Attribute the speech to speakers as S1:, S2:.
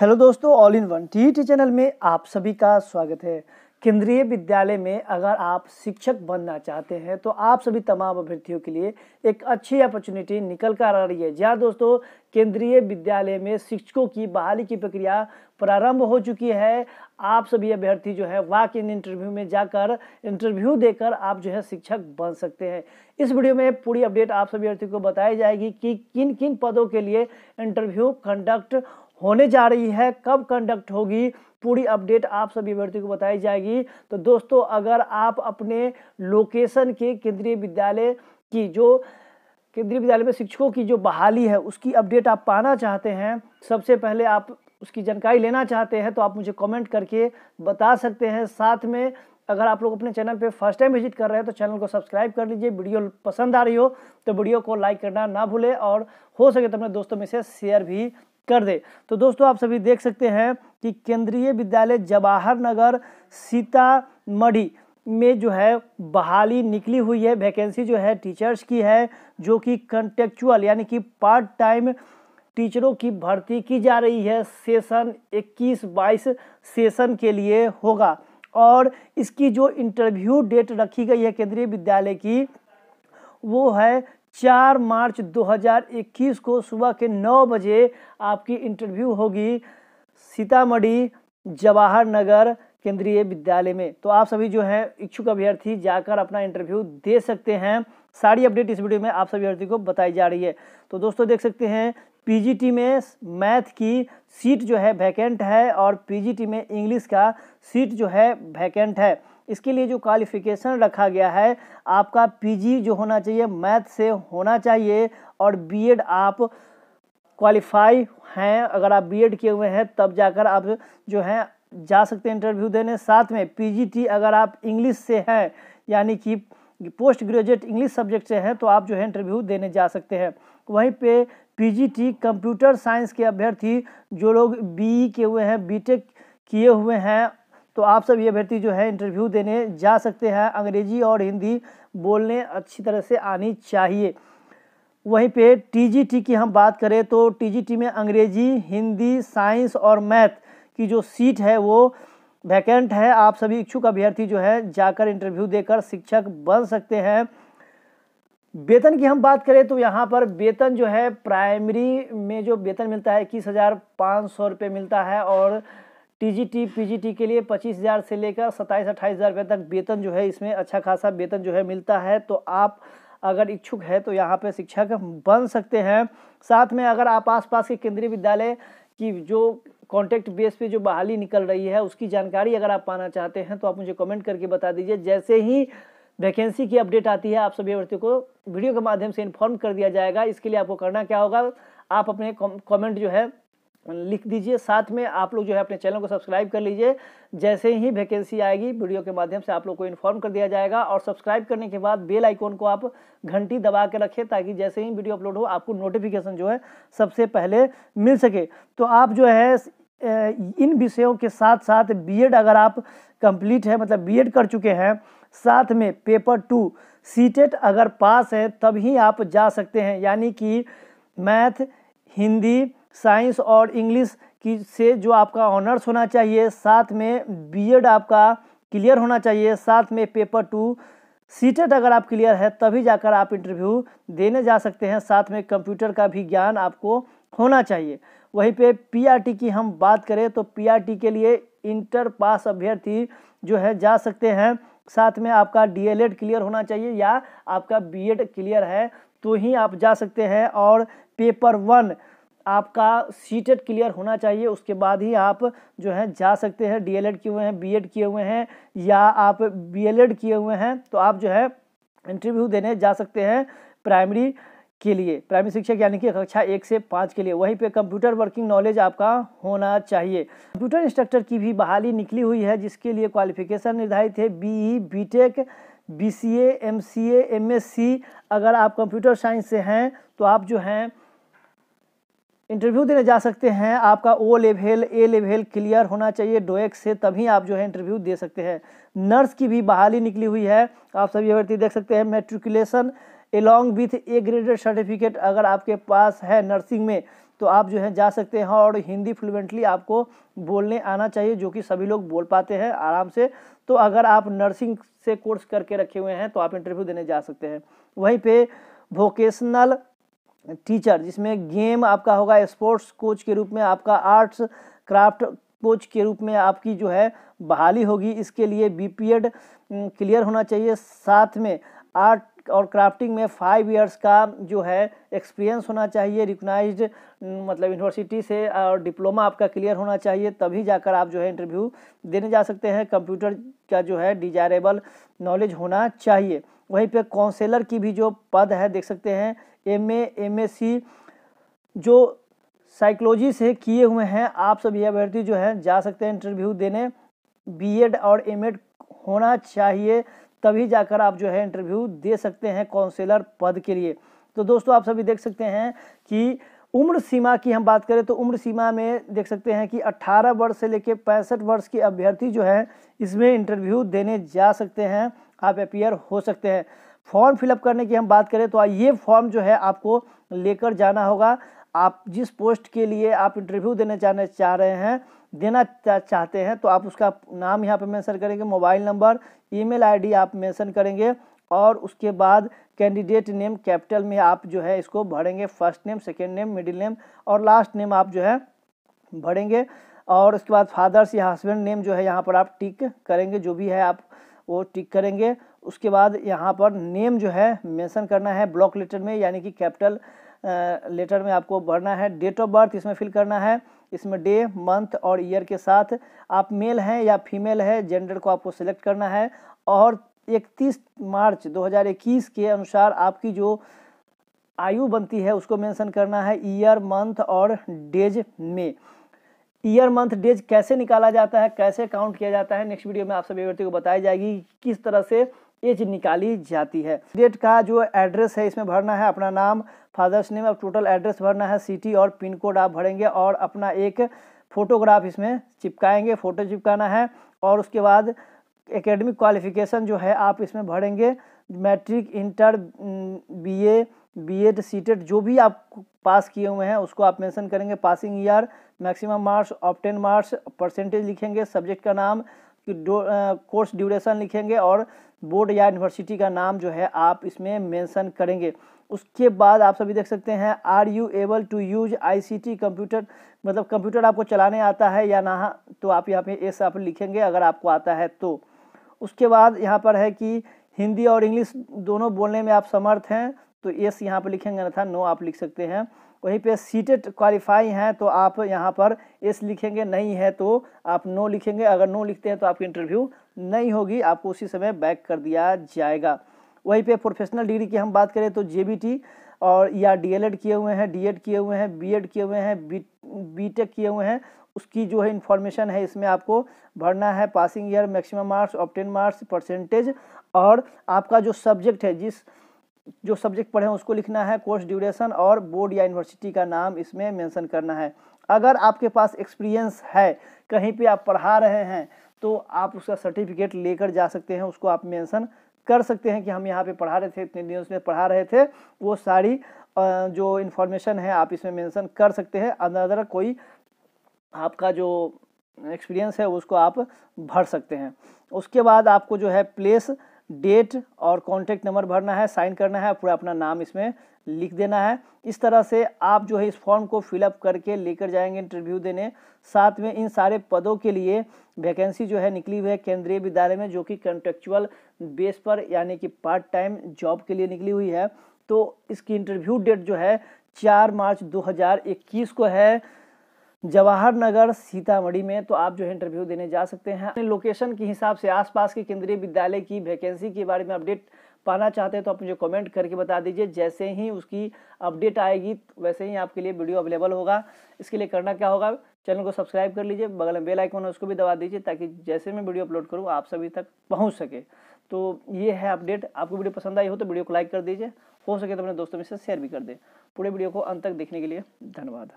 S1: hello दोस्तों all in one T T channel में आप सभी का स्वागत है केंद्रीय विद्यालय में अगर आप शिक्षक बनना चाहते हैं तो आप सभी तमाम अभ्यर्थियों के लिए एक अच्छी अपॉर्चुनिटी निकल कर आ रही है जहाँ दोस्तों केंद्रीय विद्यालय में शिक्षकों की बहाली की प्रक्रिया प्रारंभ हो चुकी है आप सभी अभ्यर्थी जो है वाक इन इंटरव्यू में जाकर इंटरव्यू देकर आप जो है शिक्षक बन सकते हैं इस वीडियो में पूरी अपडेट आप सभी अभ्यर्थियों को बताई जाएगी कि किन किन पदों के लिए इंटरव्यू कंडक्ट होने जा रही है कब कंडक्ट होगी पूरी अपडेट आप सभी अभ्यर्थी को बताई जाएगी तो दोस्तों अगर आप अपने लोकेशन के केंद्रीय विद्यालय की जो केंद्रीय विद्यालय में शिक्षकों की जो बहाली है उसकी अपडेट आप पाना चाहते हैं सबसे पहले आप उसकी जानकारी लेना चाहते हैं तो आप मुझे कमेंट करके बता सकते हैं साथ में अगर आप लोग अपने चैनल पे फर्स्ट टाइम विजिट कर रहे हैं तो चैनल को सब्सक्राइब कर लीजिए वीडियो पसंद आ रही हो तो वीडियो को लाइक करना ना भूलें और हो सके तो अपने दोस्तों में से शेयर भी कर दे तो दोस्तों आप सभी देख सकते हैं कि केंद्रीय विद्यालय जवाहर नगर सीतामढ़ी में जो है बहाली निकली हुई है वैकेंसी जो है टीचर्स की है जो कि कंटेक्चुअल यानी कि पार्ट टाइम टीचरों की भर्ती की जा रही है सेशन 21-22 सेशन के लिए होगा और इसकी जो इंटरव्यू डेट रखी गई है केंद्रीय विद्यालय की वो है चार मार्च 2021 को सुबह के नौ बजे आपकी इंटरव्यू होगी सीतामढ़ी जवाहर नगर केंद्रीय विद्यालय में तो आप सभी जो हैं इच्छुक अभ्यर्थी जाकर अपना इंटरव्यू दे सकते हैं सारी अपडेट इस वीडियो में आप सभी अभ्यर्थी को बताई जा रही है तो दोस्तों देख सकते हैं पीजीटी में मैथ की सीट जो है वैकेंट है और पीजीटी में इंग्लिश का सीट जो है वैकेंट है इसके लिए जो क्वालिफिकेशन रखा गया है आपका पीजी जो होना चाहिए मैथ से होना चाहिए और बीएड आप क्वालिफाई हैं अगर आप बीएड किए हुए हैं तब जाकर आप जो हैं जा सकते हैं इंटरव्यू देने साथ में पीजीटी अगर आप इंग्लिश से हैं यानी कि पोस्ट ग्रेजुएट इंग्लिश सब्जेक्ट से हैं तो आप जो है इंटरव्यू देने जा सकते हैं वहीं पे पीजीटी कंप्यूटर साइंस के अभ्यर्थी जो लोग बीई e किए हुए हैं बीटेक किए हुए हैं तो आप सब ये अभ्यर्थी जो है इंटरव्यू देने जा सकते हैं अंग्रेजी और हिंदी बोलने अच्छी तरह से आनी चाहिए वहीं पे टीजीटी की हम बात करें तो टीजीटी में अंग्रेजी हिंदी साइंस और मैथ की जो सीट है वो वैकेंट है आप सभी इच्छुक अभ्यर्थी जो है जाकर इंटरव्यू देकर शिक्षक बन सकते हैं वेतन की हम बात करें तो यहाँ पर वेतन जो है प्राइमरी में जो वेतन मिलता है इक्कीस हज़ार पाँच सौ रुपये मिलता है और टीजीटी पीजीटी के लिए पच्चीस हज़ार से लेकर सत्ताईस अट्ठाईस हज़ार रुपये तक वेतन जो है इसमें अच्छा खासा वेतन जो है मिलता है तो आप अगर इच्छुक है तो यहाँ पर शिक्षक बन सकते हैं साथ में अगर आप आसपास के केंद्रीय विद्यालय की जो कॉन्टैक्ट बेस पे जो बहाली निकल रही है उसकी जानकारी अगर आप पाना चाहते हैं तो आप मुझे कमेंट करके बता दीजिए जैसे ही वैकेंसी की अपडेट आती है आप सभी अभ्यर्थियों को वीडियो के माध्यम से इन्फॉर्म कर दिया जाएगा इसके लिए आपको करना क्या होगा आप अपने कमेंट जो है लिख दीजिए साथ में आप लोग जो है अपने चैनल को सब्सक्राइब कर लीजिए जैसे ही वैकेंसी आएगी वीडियो के माध्यम से आप लोग को इन्फॉर्म कर दिया जाएगा और सब्सक्राइब करने के बाद बेल आइकॉन को आप घंटी दबा के रखें ताकि जैसे ही वीडियो अपलोड हो आपको नोटिफिकेशन जो है सबसे पहले मिल सके तो आप जो है इन विषयों के साथ साथ बी अगर आप कंप्लीट है मतलब बी कर चुके हैं साथ में पेपर टू सी अगर पास है तब ही आप जा सकते हैं यानी कि मैथ हिंदी साइंस और इंग्लिश की से जो आपका ऑनर्स होना चाहिए साथ में बीएड आपका क्लियर होना चाहिए साथ में पेपर टू सीटेट अगर आप क्लियर है तभी जाकर आप इंटरव्यू देने जा सकते हैं साथ में कंप्यूटर का भी ज्ञान आपको होना चाहिए वहीं पे पीआरटी की हम बात करें तो पीआरटी के लिए इंटर पास अभ्यर्थी जो है जा सकते हैं साथ में आपका डीएलएड क्लियर होना चाहिए या आपका बीएड क्लियर है तो ही आप जा सकते हैं और पेपर वन आपका सीटेट क्लियर होना चाहिए उसके बाद ही आप जो है जा सकते हैं डीएलएड किए हुए हैं बीएड किए हुए हैं या आप बीएलएड किए हुए हैं तो आप जो है इंटरव्यू देने जा सकते हैं प्राइमरी के लिए प्राइमरी शिक्षक यानी कि कक्षा एक से पाँच के लिए वहीं पे कंप्यूटर वर्किंग नॉलेज आपका होना चाहिए कंप्यूटर इंस्ट्रक्टर की भी बहाली निकली हुई है जिसके लिए क्वालिफिकेशन निर्धारित है B B B E tech C C A M S C अगर आप कंप्यूटर साइंस से हैं तो आप जो हैं इंटरव्यू देने जा सकते हैं आपका O level A level clear होना चाहिए डोएक से तभी आप जो है इंटरव्यू दे सकते हैं नर्स की भी बहाली निकली हुई है आप सभी अभ्यर्थी देख सकते हैं matriculation along with a graded certificate अगर आपके पास है नर्सिंग में तो आप जो है जा सकते हैं और हिंदी फ्लुएंटली आपको बोलने आना चाहिए जो कि सभी लोग बोल पाते हैं आराम से तो अगर आप नर्सिंग से कोर्स करके रखे हुए हैं तो आप इंटरव्यू देने जा सकते हैं वहीं पे वोकेशनल टीचर जिसमें गेम आपका होगा स्पोर्ट्स कोच के रूप में आपका आर्ट्स क्राफ्ट कोच के रूप में आपकी जो है बहाली होगी इसके लिए बी पी एड क्लियर होना चाहिए साथ में आर्ट और क्राफ्टिंग में फाइव इयर्स का जो है एक्सपीरियंस होना चाहिए रिकनाइज मतलब यूनिवर्सिटी से और डिप्लोमा आपका क्लियर होना चाहिए तभी जाकर आप जो है इंटरव्यू देने जा सकते हैं कंप्यूटर का जो है डिजायरेबल नॉलेज होना चाहिए वहीं पे काउंसलर की भी जो पद है देख सकते हैं एम ए सी जो साइकोलॉजी से किए हुए हैं आप सभी अभ्यर्थी जो हैं जा सकते हैं इंटरव्यू देने बीएड और एमएड होना चाहिए तभी जाकर आप जो है इंटरव्यू दे सकते हैं काउंसलर पद के लिए तो दोस्तों आप सभी देख सकते हैं कि उम्र सीमा की हम बात करें तो उम्र सीमा में देख सकते हैं कि 18 वर्ष से लेकर पैंसठ वर्ष के अभ्यर्थी जो हैं इसमें इंटरव्यू देने जा सकते हैं आप अपियर हो सकते हैं फॉर्म फिलअप करने की हम बात करें तो ये फॉर्म जो है आपको लेकर जाना होगा आप जिस पोस्ट के लिए आप इंटरव्यू देने जाने चाह रहे हैं देना चाहते हैं तो आप उसका नाम यहाँ पर मेंशन करेंगे मोबाइल नंबर ईमेल आईडी आप मेंशन करेंगे और उसके बाद कैंडिडेट नेम कैपिटल में आप जो है इसको भरेंगे first name second name middle name और लास्ट नेम आप जो है भरेंगे और उसके बाद फादर्स या हस्बैंड नेम जो है यहाँ पर आप टिक करेंगे जो भी है आप वो टिक करेंगे उसके बाद यहाँ पर नेम जो है मेंशन करना है ब्लॉक लेटर में यानी कि कैपिटल लेटर में आपको भरना है डेट ऑफ बर्थ इसमें फिल करना है इसमें डे मंथ और ईयर के साथ आप मेल हैं या फीमेल है जेंडर को आपको सिलेक्ट करना है और 31 मार्च 2021 के अनुसार आपकी जो आयु बनती है उसको मेंशन करना है ईयर मंथ और डेज में ईयर मंथ डेज कैसे निकाला जाता है कैसे काउंट किया जाता है नेक्स्ट वीडियो में आप सभी व्यक्ति को बताई जाएगी किस तरह से एज निकाली जाती है डेट का जो एड्रेस है इसमें भरना है अपना नाम फादर्स नेम और टोटल एड्रेस भरना है सिटी और पिन कोड आप भरेंगे और अपना एक फोटोग्राफ इसमें चिपकाएंगे फ़ोटो चिपकाना है और उसके बाद एकेडमिक क्वालिफिकेशन जो है आप इसमें भरेंगे मैट्रिक इंटर बीए बीएड टेड जो भी आप पास किए हुए हैं उसको आप मेंशन करेंगे passing year maximum marks obtained marks percentage लिखेंगे सब्जेक्ट का नाम कोर्स ड्यूरेशन लिखेंगे और बोर्ड या यूनिवर्सिटी का नाम जो है आप इसमें मेंशन करेंगे उसके बाद आप सभी देख सकते हैं are you able to use ICT computer मतलब कंप्यूटर आपको चलाने आता है या ना तो आप यहाँ पे एस आप लिखेंगे अगर आपको आता है तो उसके बाद यहाँ पर है कि हिंदी और इंग्लिश दोनों बोलने में आप समर्थ हैं तो एस यहाँ पर लिखेंगे ना था नो आप लिख सकते हैं वहीं पे सीटेड क्वालिफाई हैं तो आप यहाँ पर एस लिखेंगे नहीं है तो आप नो लिखेंगे अगर नो लिखते हैं तो आपकी इंटरव्यू नहीं होगी आपको उसी समय बैक कर दिया जाएगा वहीं पे प्रोफेशनल डिग्री की हम बात करें तो जे और या डी किए हुए हैं डी किए हुए हैं बी किए हुए हैं बी किए हुए हैं उसकी जो है इन्फॉर्मेशन है इसमें आपको भरना है passing year maximum marks obtained marks percentage और आपका जो सब्जेक्ट है जिस जो सब्जेक्ट पढ़े हैं उसको लिखना है कोर्स ड्यूरेशन और बोर्ड या यूनिवर्सिटी का नाम इसमें मेंशन करना है अगर आपके पास एक्सपीरियंस है कहीं पे आप पढ़ा रहे हैं तो आप उसका सर्टिफिकेट लेकर जा सकते हैं उसको आप मेंशन कर सकते हैं कि हम यहाँ पे पढ़ा रहे थे इतने दिन उसमें पढ़ा रहे थे वो सारी जो इन्फॉर्मेशन है आप इसमें मैंसन कर सकते हैं अदर कोई आपका जो एक्सपीरियंस है उसको आप भर सकते हैं उसके बाद आपको जो है प्लेस डेट और कॉन्टैक्ट नंबर भरना है साइन करना है पूरा अपना नाम इसमें लिख देना है इस तरह से आप जो है इस फॉर्म को फिलअप करके लेकर जाएंगे इंटरव्यू देने साथ में इन सारे पदों के लिए वैकेंसी जो है निकली हुई है केंद्रीय विद्यालय में जो कि कंट्रेक्चुअल बेस पर यानी कि पार्ट टाइम जॉब के लिए निकली हुई है तो इसकी इंटरव्यू डेट जो है चार मार्च दो को है जवाहर नगर सीतामढ़ी में तो आप जो है इंटरव्यू देने जा सकते हैं अपने लोकेशन के हिसाब से आसपास के केंद्रीय विद्यालय की वैकेंसी के बारे में अपडेट पाना चाहते हैं तो आप मुझे कमेंट करके बता दीजिए जैसे ही उसकी अपडेट आएगी वैसे ही आपके लिए वीडियो अवेलेबल होगा इसके लिए करना क्या होगा चैनल को सब्सक्राइब कर लीजिए बगल में बेल आइकॉन है उसको भी दबा दीजिए ताकि जैसे मैं वीडियो अपलोड करूँ आप सभी तक पहुँच सके तो ये है अपडेट आपको वीडियो पसंद आई हो तो वीडियो को लाइक कर दीजिए हो सके तो अपने दोस्तों में से शेयर भी कर दें पूरे वीडियो को अंत तक देखने के लिए धन्यवाद